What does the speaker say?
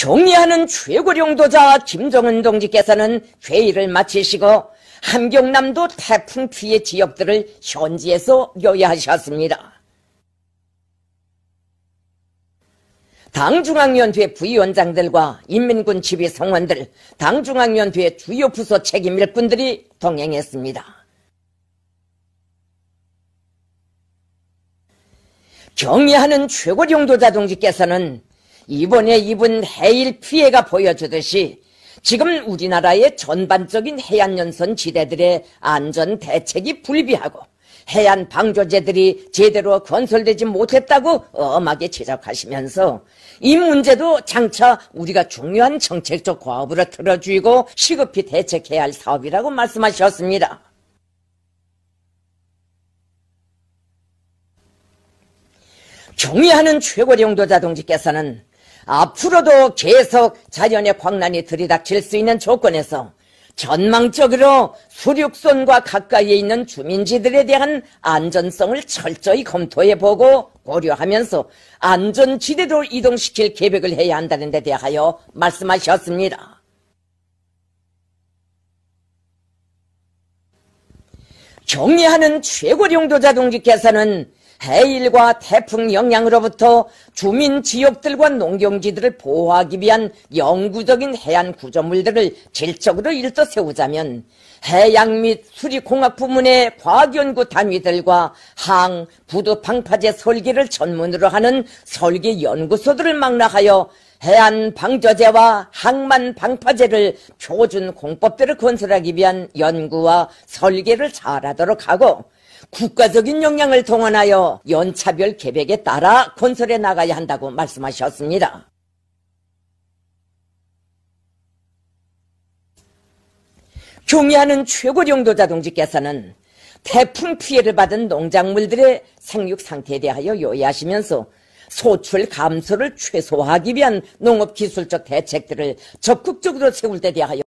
정리하는 최고령도자 김정은 동지께서는 회의를 마치시고 함경남도 태풍 피해 지역들을 현지에서 요야하셨습니다 당중앙위원회 부위원장들과 인민군 지휘 성원들, 당중앙위원회 주요 부서 책임 일꾼들이 동행했습니다. 경의하는 최고령도자 동지께서는 이번에 입은 해일 피해가 보여주듯이 지금 우리나라의 전반적인 해안연선 지대들의 안전 대책이 불비하고 해안 방조제들이 제대로 건설되지 못했다고 엄하게 지적하시면서 이 문제도 장차 우리가 중요한 정책적 과업으로 틀어주고 시급히 대책해야 할 사업이라고 말씀하셨습니다. 경의하는 최고령도자 동지께서는 앞으로도 계속 자연의 광란이 들이닥칠 수 있는 조건에서 전망적으로 수륙선과 가까이에 있는 주민지들에 대한 안전성을 철저히 검토해보고 고려하면서 안전지대로 이동시킬 계획을 해야 한다는 데 대하여 말씀하셨습니다. 경리하는 최고령도자 동지께서는 해일과 태풍 영향으로부터 주민 지역들과 농경지들을 보호하기 위한 영구적인 해안 구조물들을 질적으로 일떠 세우자면 해양 및 수리공학 부문의 과학연구 단위들과 항, 부두 방파제 설계를 전문으로 하는 설계연구소들을 망라하여 해안 방조제와 항만 방파제를 표준 공법대로 건설하기 위한 연구와 설계를 잘하도록 하고 국가적인 역량을 동원하여 연차별 계획에 따라 건설해 나가야 한다고 말씀하셨습니다. 경의하는 최고령도자 동지께서는 태풍 피해를 받은 농작물들의 생육 상태에 대하여 요의하시면서 소출 감소를 최소화하기 위한 농업기술적 대책들을 적극적으로 세울 때 대하여